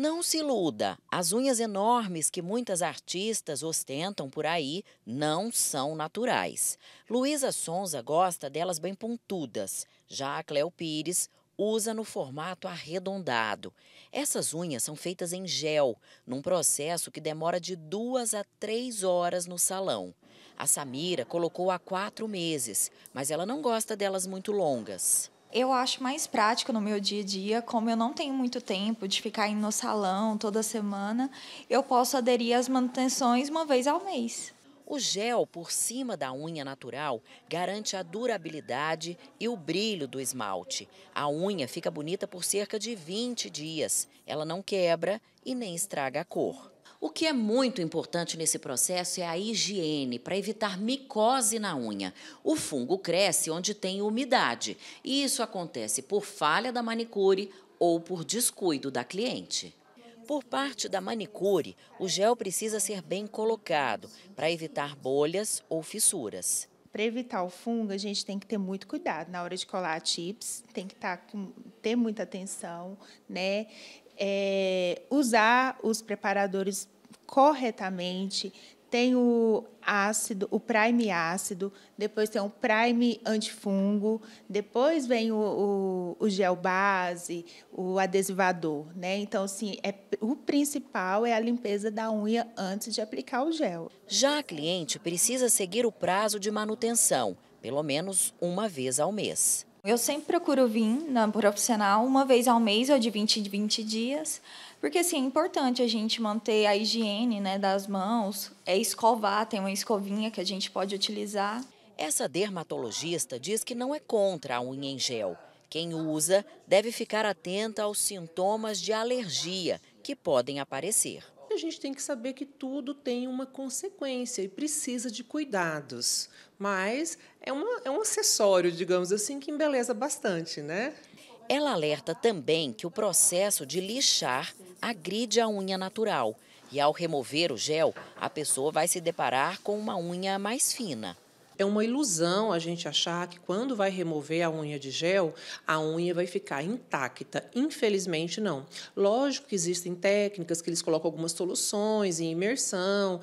Não se iluda, as unhas enormes que muitas artistas ostentam por aí não são naturais. Luísa Sonza gosta delas bem pontudas, já a Cleo Pires usa no formato arredondado. Essas unhas são feitas em gel, num processo que demora de duas a três horas no salão. A Samira colocou há quatro meses, mas ela não gosta delas muito longas eu acho mais prático no meu dia a dia, como eu não tenho muito tempo de ficar indo no salão toda semana, eu posso aderir às manutenções uma vez ao mês. O gel por cima da unha natural garante a durabilidade e o brilho do esmalte. A unha fica bonita por cerca de 20 dias. Ela não quebra e nem estraga a cor. O que é muito importante nesse processo é a higiene, para evitar micose na unha. O fungo cresce onde tem umidade, e isso acontece por falha da manicure ou por descuido da cliente. Por parte da manicure, o gel precisa ser bem colocado para evitar bolhas ou fissuras. Para evitar o fungo, a gente tem que ter muito cuidado na hora de colar chips tem que tá, ter muita atenção, né? É, usar os preparadores corretamente, tem o ácido, o prime ácido, depois tem o prime antifungo, depois vem o, o, o gel base, o adesivador, né? Então, assim, é, o principal é a limpeza da unha antes de aplicar o gel. Já a cliente precisa seguir o prazo de manutenção, pelo menos uma vez ao mês. Eu sempre procuro vir na né, profissional uma vez ao mês ou de 20 em 20 dias, porque assim é importante a gente manter a higiene, né, das mãos, é escovar, tem uma escovinha que a gente pode utilizar. Essa dermatologista diz que não é contra a unha em gel. Quem usa deve ficar atenta aos sintomas de alergia que podem aparecer gente tem que saber que tudo tem uma consequência e precisa de cuidados. Mas é, uma, é um acessório, digamos assim, que embeleza bastante, né? Ela alerta também que o processo de lixar agride a unha natural. E ao remover o gel, a pessoa vai se deparar com uma unha mais fina. É uma ilusão a gente achar que quando vai remover a unha de gel, a unha vai ficar intacta. Infelizmente, não. Lógico que existem técnicas que eles colocam algumas soluções em imersão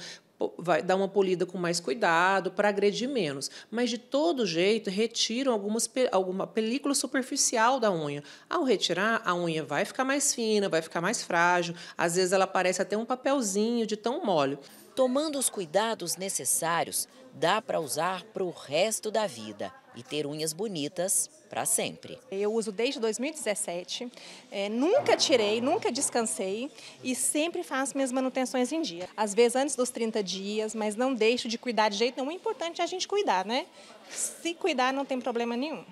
vai dar uma polida com mais cuidado para agredir menos. Mas de todo jeito retiram algumas, alguma película superficial da unha. Ao retirar, a unha vai ficar mais fina, vai ficar mais frágil. Às vezes ela parece até um papelzinho de tão mole. Tomando os cuidados necessários, dá para usar para o resto da vida e ter unhas bonitas para sempre. Eu uso desde 2017, é, nunca tirei, nunca descansei e sempre faço minhas manutenções em dia. Às vezes antes dos 30 dias, mas não deixo de cuidar de jeito nenhum. É importante a gente cuidar, né? Se cuidar não tem problema nenhum.